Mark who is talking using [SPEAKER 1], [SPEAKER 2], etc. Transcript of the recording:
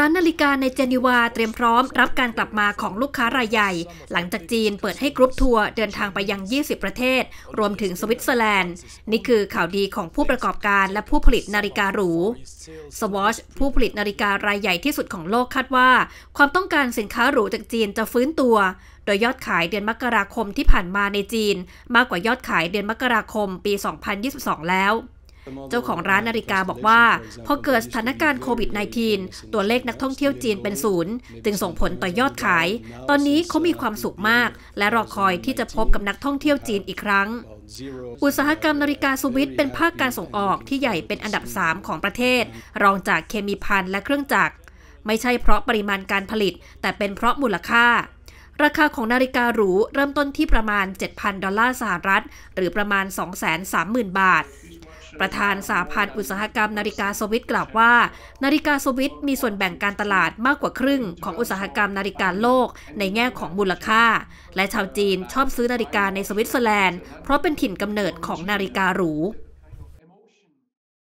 [SPEAKER 1] ร้านนาฬิกาในเจนีวาเตรียมพร้อมรับการกลับมาของลูกค้ารายใหญ่ หลังจากจีนเปิดให้กรุ๊ปทัวร์เดินทางไปยัง 20 ประเทศรวมถึงสวิตเซอร์แลนด์ นี่คือข่าวดีของผู้ประกอบการและผู้ผลิตนาฬิกาหรูสวอชผู้ผลิตนาฬิการายใหญ่ที่สุดของโลกคาดว่า ความต้องการสินค้าหรูจากจีนจะฟื้นตัว โดยยอดขายเดือนมกราคมที่ผ่านมาในจีน มากกว่ายอดขายเดือนมกราคมปี 2022 แล้วเจ้าของร้านนาฬิกาบอกว่าพอเกิดสถานการณ์โควิด -19 ตัวเลขนักท่องเที่ยวจีนเป็นศูนย์ จึงส่งผลต่อยอดขาย ตอนนี้เขามีความสุขมากและรอคอยที่จะพบกับนักท่องเที่ยวจีนอีกครั้ง อุตสาหกรรมนาฬิกาสวิตเป็นภาคการส่งออกที่ใหญ่เป็นอันดับ 3 ของประเทศ รองจากเคมีพันและเครื่องจักร ไม่ใช่เพราะปริมาณการผลิต แต่เป็นเพราะมูลค่าราคาของนาฬิกาหรู เริ่มต้นที่ประมาณ 7,000 ดอลลาร์สหรัฐหรือประมาณ 230,000 บาท ประธานสาพันธ์อุตสาหกรรมนาฬิกาสวิตกล่าวว่า นาฬิกาสวิตมีส่วนแบ่งการตลาดมากกว่าครึ่งของอุตสาหกรรมนาฬิกาโลก ในแง่ของมูลค่า และชาวจีนชอบซื้อนาฬิกาในสวิตเซอร์แลนด์เพราะเป็นถิ่นกำเนิดของนาฬิกาหรู